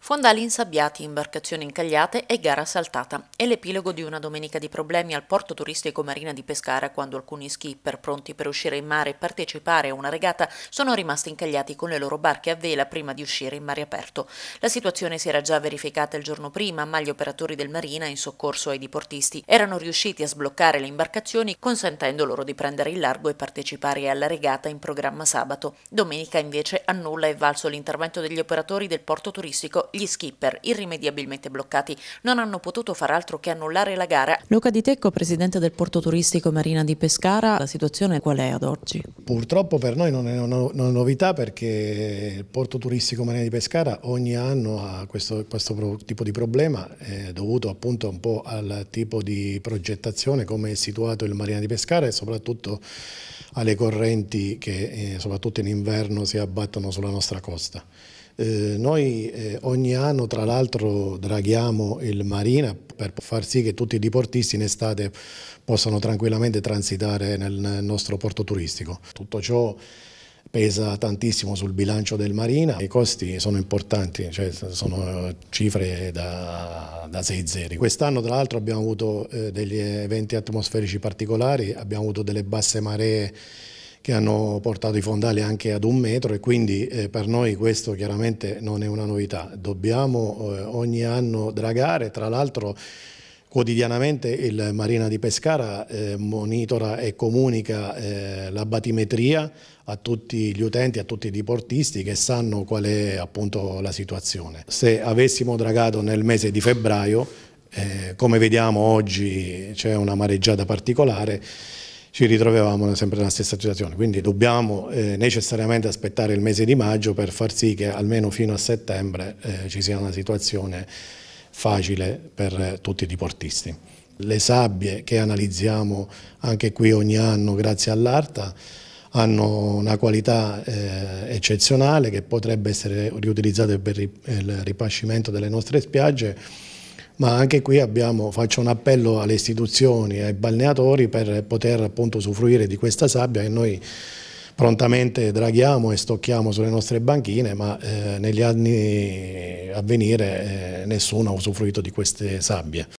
Fondali insabbiati, imbarcazioni incagliate e gara saltata. È l'epilogo di una domenica di problemi al porto turistico Marina di Pescara quando alcuni skipper pronti per uscire in mare e partecipare a una regata sono rimasti incagliati con le loro barche a vela prima di uscire in mare aperto. La situazione si era già verificata il giorno prima, ma gli operatori del Marina, in soccorso ai diportisti, erano riusciti a sbloccare le imbarcazioni consentendo loro di prendere il largo e partecipare alla regata in programma sabato. Domenica invece a nulla è valso l'intervento degli operatori del porto turistico gli skipper, irrimediabilmente bloccati, non hanno potuto far altro che annullare la gara. Luca Di Tecco, presidente del porto turistico Marina di Pescara, la situazione qual è ad oggi? Purtroppo per noi non è una novità perché il porto turistico Marina di Pescara ogni anno ha questo, questo tipo di problema eh, dovuto appunto un po' al tipo di progettazione come è situato il Marina di Pescara e soprattutto alle correnti che eh, soprattutto in inverno si abbattono sulla nostra costa. Eh, noi eh, ogni anno tra l'altro draghiamo il Marina per far sì che tutti i diportisti in estate possano tranquillamente transitare nel, nel nostro porto turistico. Tutto ciò pesa tantissimo sul bilancio del Marina, i costi sono importanti, cioè sono cifre da, da 6 zeri. Quest'anno tra l'altro abbiamo avuto eh, degli eventi atmosferici particolari, abbiamo avuto delle basse maree che hanno portato i fondali anche ad un metro e quindi eh, per noi questo chiaramente non è una novità. Dobbiamo eh, ogni anno dragare, tra l'altro quotidianamente il Marina di Pescara eh, monitora e comunica eh, la batimetria a tutti gli utenti, a tutti i diportisti che sanno qual è appunto la situazione. Se avessimo dragato nel mese di febbraio, eh, come vediamo oggi c'è una mareggiata particolare, ci ritrovavamo sempre nella stessa situazione, quindi dobbiamo eh, necessariamente aspettare il mese di maggio per far sì che almeno fino a settembre eh, ci sia una situazione facile per eh, tutti i diportisti. Le sabbie che analizziamo anche qui ogni anno grazie all'ARTA hanno una qualità eh, eccezionale che potrebbe essere riutilizzata per il ripascimento delle nostre spiagge ma anche qui abbiamo, faccio un appello alle istituzioni, ai balneatori per poter appunto usufruire di questa sabbia che noi prontamente draghiamo e stocchiamo sulle nostre banchine, ma eh, negli anni a venire eh, nessuno ha usufruito di queste sabbie.